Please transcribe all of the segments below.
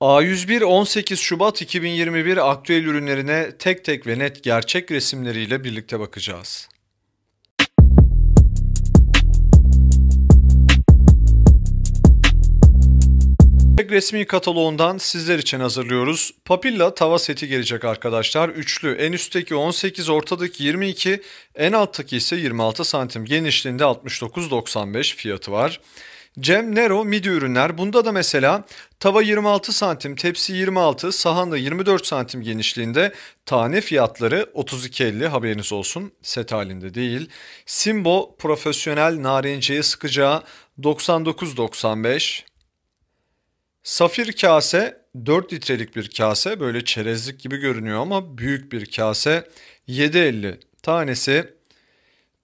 A101 18 Şubat 2021 aktüel ürünlerine tek tek ve net gerçek resimleriyle birlikte bakacağız. Gerçek resmi kataloğundan sizler için hazırlıyoruz. Papilla tava seti gelecek arkadaşlar. Üçlü en üstteki 18, ortadaki 22, en alttaki ise 26 santim genişliğinde 69.95 fiyatı var. Cem Nero midi ürünler. Bunda da mesela tava 26 santim, tepsi 26, sahanda 24 santim genişliğinde. Tane fiyatları 32.50 haberiniz olsun. Set halinde değil. Simbo profesyonel narinciye sıkacağı 99.95. Safir kase 4 litrelik bir kase böyle çerezlik gibi görünüyor ama büyük bir kase 7.50 tanesi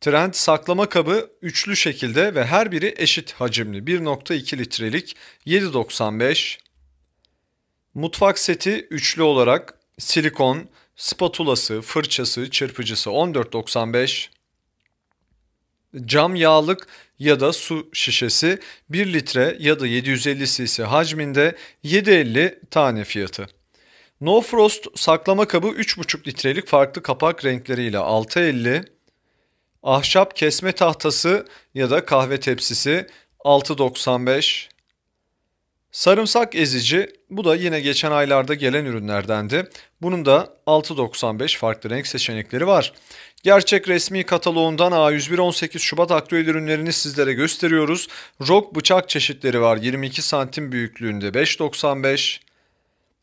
Trend saklama kabı üçlü şekilde ve her biri eşit hacimli 1.2 litrelik 7.95. Mutfak seti üçlü olarak silikon, spatulası, fırçası, çırpıcısı 14.95. Cam yağlık ya da su şişesi 1 litre ya da 750 cc hacminde 7.50 tane fiyatı. No Frost saklama kabı 3,5 litrelik farklı kapak renkleriyle 6.50 Ahşap kesme tahtası ya da kahve tepsisi 6.95. Sarımsak ezici bu da yine geçen aylarda gelen ürünlerdendi. Bunun da 6.95 farklı renk seçenekleri var. Gerçek resmi kataloğundan A101 18 Şubat aktüel ürünlerini sizlere gösteriyoruz. Rock bıçak çeşitleri var 22 santim büyüklüğünde 5.95.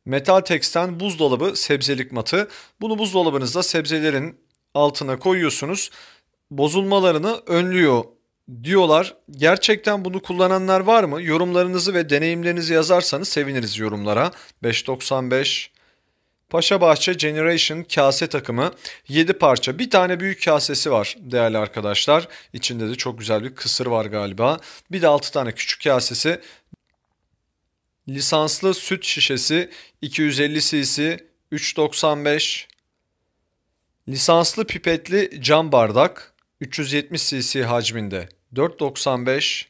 Metal teksten buzdolabı sebzelik matı. Bunu buzdolabınızda sebzelerin altına koyuyorsunuz bozulmalarını önlüyor diyorlar. Gerçekten bunu kullananlar var mı? Yorumlarınızı ve deneyimlerinizi yazarsanız seviniriz yorumlara. 595 Paşabahçe Generation kase takımı 7 parça. Bir tane büyük kasesi var değerli arkadaşlar. İçinde de çok güzel bir kısır var galiba. Bir de 6 tane küçük kasesi. Lisanslı süt şişesi 250 cc 3.95. Lisanslı pipetli cam bardak 370 cc hacminde 4.95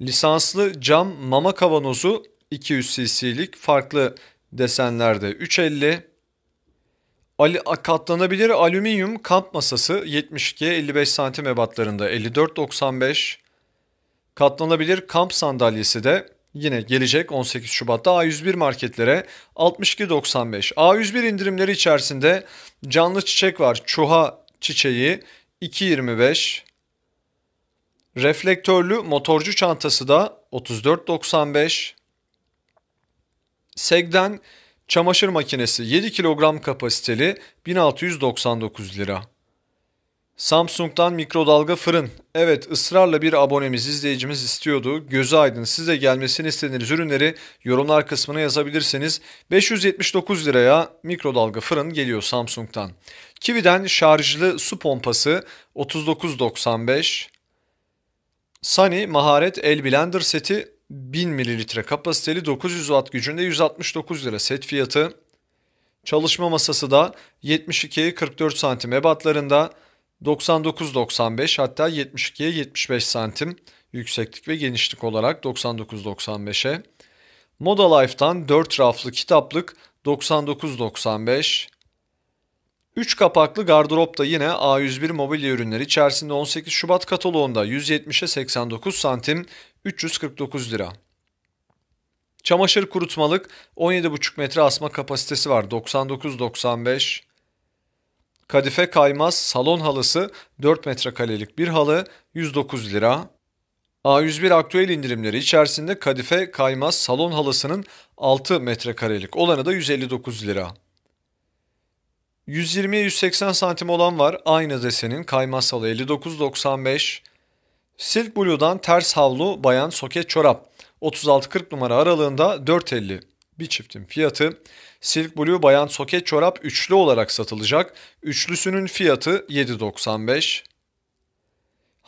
lisanslı cam mama kavanozu 200 cc'lik farklı desenlerde 350 Ali, katlanabilir alüminyum kamp masası 72-55 santim ebatlarında 54.95. Katlanabilir kamp sandalyesi de yine gelecek 18 Şubat'ta A101 marketlere 62.95. A101 indirimleri içerisinde canlı çiçek var. Çuha çiçeği 2.25 Reflektörlü motorcu çantası da 34.95 Segden çamaşır makinesi 7 kilogram kapasiteli 1699 lira. Samsung'dan mikrodalga fırın. Evet ısrarla bir abonemiz, izleyicimiz istiyordu. Gözü aydın Size gelmesini istediğiniz ürünleri yorumlar kısmına yazabilirsiniz. 579 liraya mikrodalga fırın geliyor Samsung'dan. Kiwi'den şarjlı su pompası 39.95. Sunny maharet el blender seti 1000 ml kapasiteli 900 watt gücünde 169 lira set fiyatı. Çalışma masası da 72'ye 44 santim ebatlarında 99-95 hatta 72'ye 75 santim yükseklik ve genişlik olarak 99-95'e. Moda Life'dan 4 raflı kitaplık 99.95. 3 kapaklı gardırop yine A101 mobilya ürünleri içerisinde 18 Şubat kataloğunda 170'e 89 santim 349 lira. Çamaşır kurutmalık 17,5 metre asma kapasitesi var 99.95. Kadife kaymaz salon halısı 4 metrekarelik bir halı 109 lira. A101 aktüel indirimleri içerisinde kadife kaymaz salon halısının 6 metrekarelik olanı da 159 lira. 120 180 santim olan var. Aynı desenin kaymaz halı 59.95. Silk Blue'dan ters havlu bayan soket çorap 36-40 numara aralığında 4.50 bir çiftin fiyatı Silk Blue Bayan Soket Çorap üçlü olarak satılacak. Üçlüsünün fiyatı 7.95.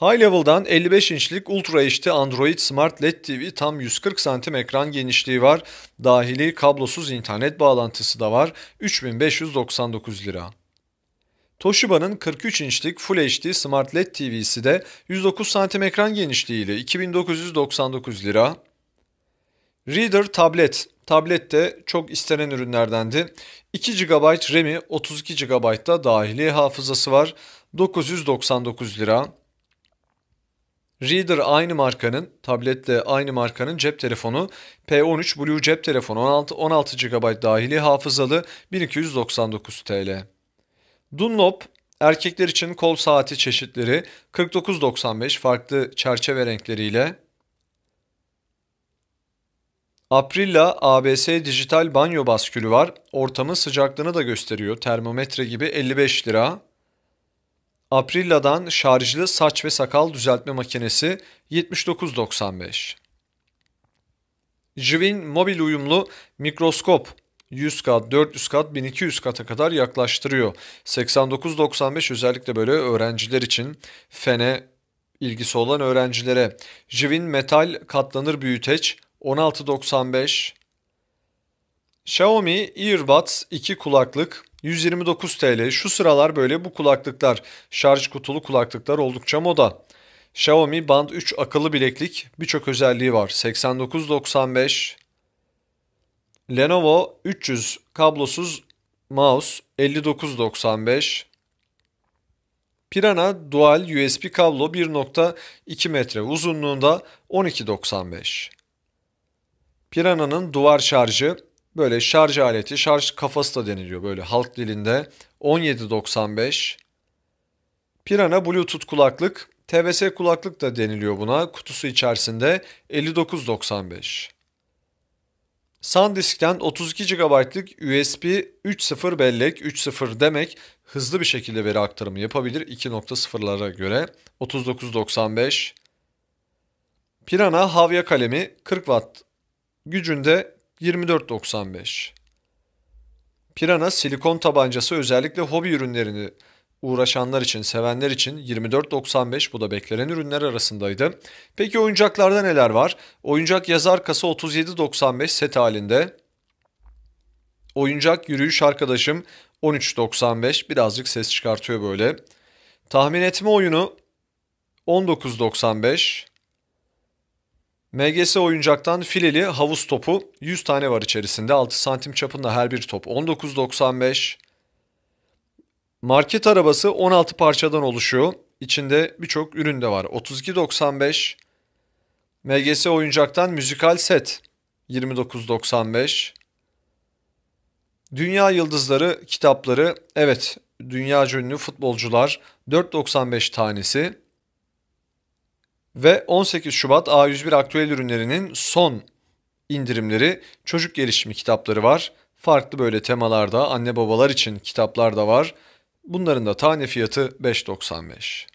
High Level'dan 55 inçlik Ultra HD Android Smart LED TV tam 140 santim ekran genişliği var. Dahili kablosuz internet bağlantısı da var. 3599 lira. Toshiba'nın 43 inçlik Full HD Smart LED TV'si de 109 santim ekran genişliğiyle 2999 lira. Reader tablet. Tablet de çok istenen ürünlerdendi. 2 GB RAM'i 32 GB da dahili hafızası var. 999 lira. Reader aynı markanın, tablet de aynı markanın cep telefonu P13 Blue cep telefonu 16, 16 GB dahili hafızalı 1299 TL. Dunlop erkekler için kol saati çeşitleri 49.95 farklı çerçeve renkleriyle Aprilla ABS dijital banyo baskülü var. Ortamın sıcaklığını da gösteriyor. Termometre gibi 55 lira. Aprilla'dan şarjlı saç ve sakal düzeltme makinesi 79.95. Jivin mobil uyumlu mikroskop 100 kat, 400 kat, 1200 kata kadar yaklaştırıyor. 89.95 özellikle böyle öğrenciler için fene ilgisi olan öğrencilere. Jivin metal katlanır büyüteç 16.95 Xiaomi Earbuds 2 kulaklık 129 TL. Şu sıralar böyle bu kulaklıklar, şarj kutulu kulaklıklar oldukça moda. Xiaomi Band 3 akıllı bileklik birçok özelliği var. 89.95 Lenovo 300 kablosuz mouse 59.95 Pirana Dual USB kablo 1.2 metre uzunluğunda 12.95 Piranha'nın duvar şarjı böyle şarj aleti, şarj kafası da deniliyor böyle halk dilinde. 17.95 Pirana Bluetooth kulaklık, TVS kulaklık da deniliyor buna. Kutusu içerisinde 59.95 SanDisk'ten 32 GB'lık USB 3.0 bellek, 3.0 demek hızlı bir şekilde veri aktarımı yapabilir 2.0'lara göre 39.95 Pirana Havya kalemi 40 Watt Gücünde 24.95. Pirana silikon tabancası özellikle hobi ürünlerini uğraşanlar için, sevenler için 24.95 bu da beklenen ürünler arasındaydı. Peki oyuncaklarda neler var? Oyuncak yazar kasa 37.95 set halinde. Oyuncak yürüyüş arkadaşım 13.95 birazcık ses çıkartıyor böyle. Tahmin etme oyunu 19.95. MGS oyuncaktan fileli havuz topu 100 tane var içerisinde. 6 santim çapında her bir top 19.95. Market arabası 16 parçadan oluşuyor. İçinde birçok ürün de var. 32.95. MGS oyuncaktan müzikal set 29.95. Dünya Yıldızları kitapları evet dünya ünlü futbolcular 4.95 tanesi. Ve 18 Şubat A101 aktüel ürünlerinin son indirimleri çocuk gelişimi kitapları var. Farklı böyle temalarda anne babalar için kitaplar da var. Bunların da tane fiyatı 5.95.